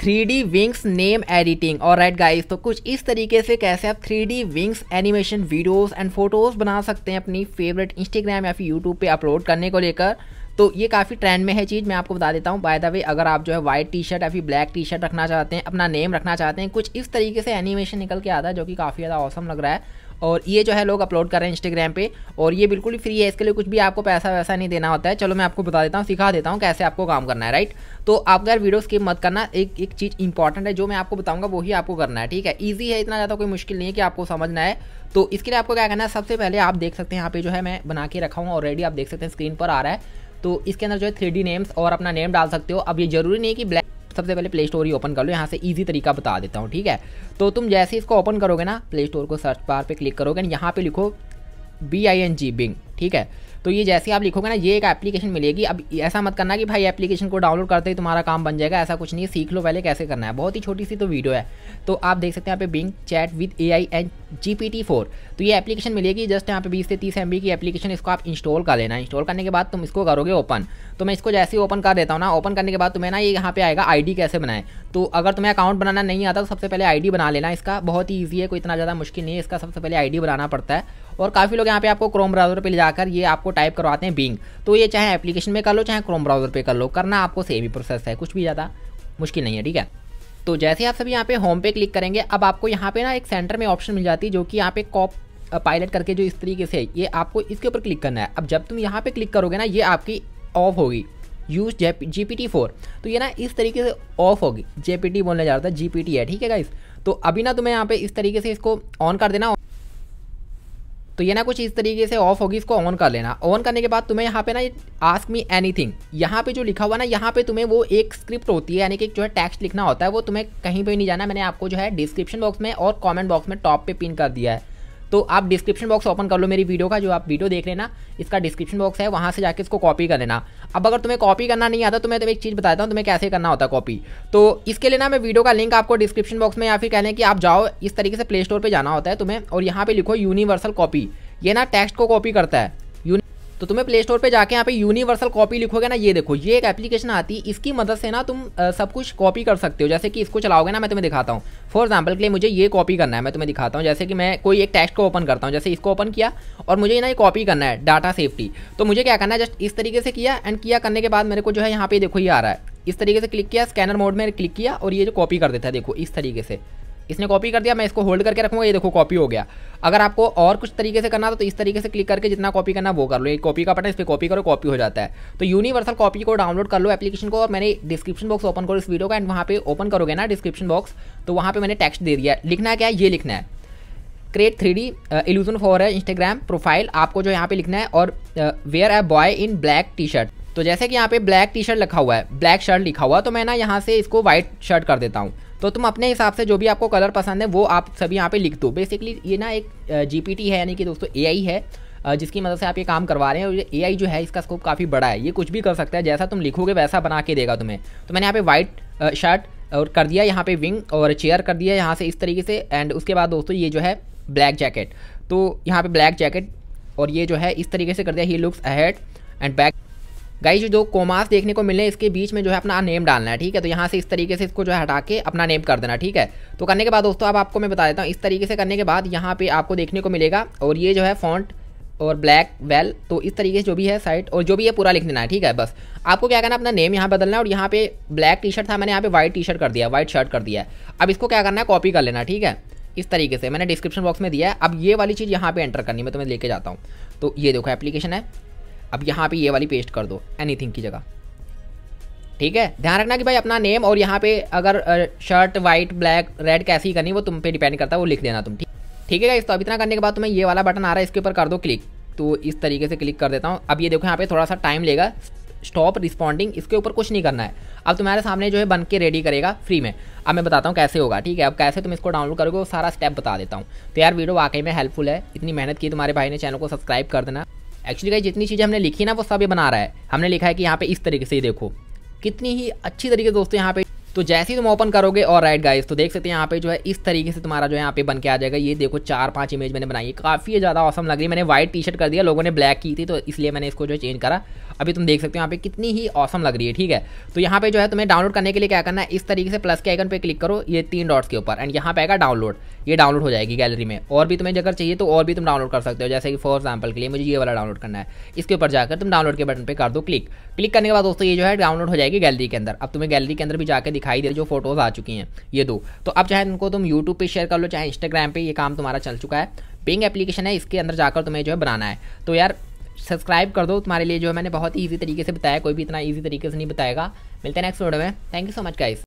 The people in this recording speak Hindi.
three D wings name editing और राइट गाइज तो कुछ इस तरीके से कैसे आप three D wings animation videos and photos बना सकते हैं अपनी फेवरेट इंस्टाग्राम या फिर यूट्यूब पे अपलोड करने को लेकर तो ये काफ़ी ट्रेंड में है चीज़ मैं आपको बता देता हूँ बाय द वे अगर आप जो है वाइट टी शर्ट या फिर ब्लैक टी शर्ट रखना चाहते हैं अपना नेम रखना चाहते हैं कुछ इस तरीके से एनिमेशन निकल के आता है जो कि काफ़ी ज़्यादा औसम लग रहा है और ये जो है लोग अपलोड कर रहे हैं इंस्टाग्राम पे और ये बिल्कुल ही फ्री है इसके लिए कुछ भी आपको पैसा वैसा नहीं देना होता है चलो मैं आपको बता देता हूँ सिखा देता हूँ कैसे आपको काम करना है राइट तो आप यार वीडियो स्किप मत करना एक एक चीज़ इंपॉर्टेंट है जो मैं आपको बताऊँगा वही आपको करना है ठीक है ईजी है इतना ज़्यादा कोई मुश्किल नहीं है कि आपको समझना है तो इसके लिए आपको क्या करना है सबसे पहले आप देख सकते हैं यहाँ पे जो है मैं बना के रखा हूँ ऑलरेडी आप देख सकते हैं स्क्रीन पर आ रहा है तो इसके अंदर जो है थ्री नेम्स और अपना नेम डाल सकते हो अब ये जरूरी नहीं कि ब्लैक सबसे पहले प्ले स्टोर ही ओपन कर लो यहाँ से ईजी तरीका बता देता हूँ ठीक है तो तुम जैसे इसको ओपन करोगे ना प्ले स्टोर को सर्च बार पे क्लिक करोगे यहाँ पे लिखो B I N G Bing ठीक है तो ये जैसे आप लिखोगे ना ये एक एप्लीकेशन मिलेगी अब ऐसा मत करना कि भाई एप्लीकेशन को डाउनलोड करते ही तुम्हारा काम बन जाएगा ऐसा कुछ नहीं सीख लो पहले कैसे करना है बहुत ही छोटी सी तो वीडियो है तो आप देख सकते हैं यहाँ पे Bing chat with A I and G P T four तो ये एप्लीकेशन मिलेगी जस्ट यहाँ पे बीस से तीस एम बी की एप्लीकेशन इसको आप इंस्टॉल कर लेना इंस्टॉल करने के बाद तुम इसको करोगे ओपन तो मैं इसको जैसे ही ओपन कर देता हूँ ना ओपन करने के बाद तुम्हें ना ये यहाँ पे आएगा आईडी कैसे बनाए तो अगर तुम्हें अकाउंट बनाना नहीं आता तो सबसे पहले आईडी बना लेना इसका बहुत ही ईजी है कोई इतना ज़्यादा मुश्किल नहीं है इसका सबसे पहले आईडी बनाना पड़ता है और काफ़ी लोग यहाँ पे आपको क्रोम ब्राउजर पे ले जाकर ये आपको टाइप करवाते हैं बिंग तो ये चाहे एप्लीकेशन में कर लो चाहे क्रोम ब्राउजर पे कर लो करना आपको सेम ही प्रोसेस है कुछ भी ज़्यादा मुश्किल नहीं है ठीक है तो जैसे आप सभी यहाँ पे होम पे क्लिक करेंगे अब आपको यहाँ पे ना एक सेंटर में ऑप्शन मिल जाती है जो कि यहाँ पे कॉप पायलट करके जो इस तरीके से ये आपको इसके ऊपर क्लिक करना है अब जब तुम यहाँ पे क्लिक करोगे ना ये आपकी ऑफ होगी use G P T four तो ये ना इस तरीके से ऑफ होगी जे पी टी बोलने जा रहा था जी पी टी है ठीक है गाइस तो अभी ना तुम्हें यहाँ पे इस तरीके से इसको ऑन कर देना तो ये ना कुछ इस तरीके से ऑफ होगी इसको ऑन कर लेना ऑन करने के बाद तुम्हें यहाँ पे ना आस्क मी एनीथिंग यहाँ पे जो लिखा हुआ ना यहाँ पे तुम्हें वो एक स्क्रिप्ट होती है यानी कि जो है टेक्स्ट लिखना होता है वो तुम्हें कहीं पर नहीं जाना मैंने आपको जो है डिस्क्रिप्शन बॉक्स में और कॉमेंट बॉक्स में टॉप पर पिन कर दिया है तो आप डिस्क्रिप्शन बॉक्स ओपन कर लो मेरी वीडियो का जो आप वीडियो देख लेना इसका डिस्क्रिप्शन बॉक्स है वहाँ से जाके इसको कॉपी कर लेना अब अगर तुम्हें कॉपी करना नहीं आता तो मैं तुम्हें एक चीज़ बताता हूँ तुम्हें कैसे करना होता है कॉपी तो इसके लिए ना मैं वीडियो का लिंक आपको डिस्क्रिप्शन बॉक्स में या फिर कहने कि आप जाओ इस तरीके से प्ले स्टोर पर जाना होता है तुम्हें और यहाँ पर लिखो यूनिवर्सल कॉपी ये ना टेक्स्ट को कॉपी करता है तो तुम्हें प्ले स्टोर पर जाकर यहाँ पे यूनिवर्सल कॉपी लिखोगे ना ये देखो ये एक एप्लीकेशन आती है इसकी मदद से ना तुम सब कुछ कॉपी कर सकते हो जैसे कि इसको चलाओगे ना मैं तुम्हें दिखाता हूँ फॉर एग्जाम्पल के लिए मुझे ये कॉपी करना है मैं तुम्हें दिखाता हूँ जैसे कि मैं कोई एक टेस्ट को ओपन करता हूँ जैसे इसको ओपन किया और मुझे ना ये कॉपी करना है डाटा सेफ्टी तो मुझे क्या करना है जस्ट इस तरीके से किया एंड किया करने के बाद मेरे को जो है यहाँ पे देखो ये आ रहा है इस तरीके से क्लिक किया स्कैनर मोड में क्लिक किया और ये जो कॉपी कर देता है देखो इस तरीके से इसने कॉपी कर दिया मैं इसको होल्ड करके रखूँगा ये देखो कॉपी हो गया अगर आपको और कुछ तरीके से करना था तो इस तरीके से क्लिक करके जितना कॉपी करना वो कर लो एक कॉपी का बटन इस पर कॉपी करो कॉपी हो जाता है तो यूनिवर्सल कॉपी को डाउनलोड कर लो एप्लीकेशन को और मैंने डिस्क्रिप्शन बॉक्स ओपन करो इस वीडियो का एंड वहाँ पे ओपन करोगे ना डिस्क्रिप्शन बॉक्स तो वहाँ पर मैंने टेक्स्ट दे दिया लिखना क्या ये लिखना है create three D illusion for है इंस्टाग्राम प्रोफाइल आपको जो यहाँ पे लिखना है और where a boy in black T shirt तो जैसे कि यहाँ पे ब्लैक टी शर्ट लिखा हुआ है ब्लैक शर्ट लिखा हुआ तो मैं ना यहाँ से इसको वाइट शर्ट कर देता हूँ तो तुम अपने हिसाब से जो भी आपको कलर पसंद है वो आप सभी यहाँ पे लिख दो बेसिकली ये ना एक जी है यानी कि दोस्तों ए है जिसकी मदद से आप ये काम करवा रहे हैं और ये एआई जो है इसका स्कोप काफ़ी बड़ा है ये कुछ भी कर सकता है जैसा तुम लिखोगे वैसा बना के देगा तुम्हें तो मैंने यहाँ पे वाइट शर्ट और कर दिया यहाँ पे विंग और चेयर कर दिया यहाँ से इस तरीके से एंड उसके बाद दोस्तों ये जो है ब्लैक जैकेट तो यहाँ पे ब्लैक जैकेट और ये जो है इस तरीके से कर दिया ही looks ahead and back guys जो कोमास देखने को मिले इसके बीच में जो है अपना नेम डालना है ठीक है तो यहाँ से इस तरीके से इसको जो है हटा के अपना नेम कर देना ठीक है तो करने के बाद दोस्तों अब आपको मैं बता देता हूँ इस तरीके से करने के बाद यहाँ पे आपको देखने को मिलेगा और ये जो है फॉन्ट और ब्लैक वेल तो इस तरीके से जो भी है साइट और जो भी है पूरा लिख देना है ठीक है बस आपको क्या करना अपना नेम यहाँ बदलना है और यहाँ पे ब्लैक टी शर्ट था मैंने यहाँ पे व्हाइट टी शर्ट कर दिया व्हाइट शर्ट कर दिया है अब इसको क्या करना है कॉपी कर लेना ठीक है इस तरीके से मैंने डिस्क्रिप्शन बॉक्स में दिया है अब ये वाली चीज़ यहाँ पे एंटर करनी मैं तुम्हें लेके जाता हूँ तो ये देखो एप्लीकेशन है अब यहाँ पे ये वाली पेस्ट कर दो एनीथिंग की जगह ठीक है ध्यान रखना कि भाई अपना नेम और यहाँ पे अगर शर्ट वाइट ब्लैक रेड कैसी करनी वो तुम पे डिपेंड करता है वो लिख देना तुम ठीक ठीक है तो अब इतना करने के बाद तुम्हें ये वाला बटन आ रहा है इसके ऊपर कर दो क्लिक तो इस तरीके से क्लिक कर देता हूँ अब ये देखो यहाँ पे थोड़ा सा टाइम लेगा स्टॉप रिस्पॉन्डिंग इसके ऊपर कुछ नहीं करना है अब तुम्हारे सामने जो है बन के रेडी करेगा फ्री में अब मैं बताता हूँ कैसे होगा ठीक है अब कैसे तुम इसको डाउनलोड करोगे वो सारा स्टेप बता देता हूँ तो यार वीडियो वाकई में हेल्पफुल है इतनी मेहनत की तुम्हारे भाई ने चैनल को सब्सक्राइब कर देना एक्चुअली गाइज जितनी चीज़ें हमने लिखी ना वो सब ये बना रहा है हमने लिखा है कि यहाँ पे इस तरीके से देखो कितनी ही अच्छी तरीके दोस्तों यहाँ पे तो जैसे ही तुम ओपन करोगे और राइट गाइस तो देख सकते हैं यहाँ पे जो है इस तरीके से तुम्हारा जो है यहाँ पे बन के आ जाएगा ये देखो चार पाँच इमेज मैंने बनाई है काफ़ी ज़्यादा औसम लग रही मैंने व्हाइट टी शर्ट कर दिया लोगों ने ब्लैक की थी तो इसलिए मैंने इसको जो है चेंज करा अभी तुम देख सकते हो यहाँ पे कितनी ही ऑसम लग रही है ठीक है तो यहाँ पे जो है तुम्हें डाउनलोड करने के लिए क्या करना है इस तरीके से प्लस के आइकन पे क्लिक करो ये तीन डॉट्स के ऊपर एंड यहाँ पे आएगा डाउनलोड ये डाउनलोड हो जाएगी गैलरी में और भी तुम्हें जगह चाहिए तो और भी तुम डाउनलोड कर सकते हो जैसे कि फॉर एग्जाम्पल के लिए मुझे ये वाला डाउनलोड करना है इसके ऊपर जाकर तुम डाउनलोड के बटन पर कर दो क्लिक क्लिक करने के बाद दोस्तों ये जो है डाउनलोड हो जाएगी गैलरी के अंदर अब तुम्हें गैलरी के अंदर भी जाकर दिखाई दे जो फोटोज़ आ चुकी हैं ये दो तो अब चाहे उनको तुम यूट्यूब पर शेयर कर लो चाहे इंस्टाग्राम पर ये काम तुम्हारा चल चुका है पिंग एप्लीकेशन है इसके अंदर जाकर तुम्हें जो है बनाना है तो यार सब्सक्राइब कर दो तुम्हारे लिए जो है मैंने बहुत ही ईजी तरीके से बताया कोई भी इतना ईजी तरीके से नहीं बताएगा मिलते हैं नेक्स्ट वीडियो में thank you so much guys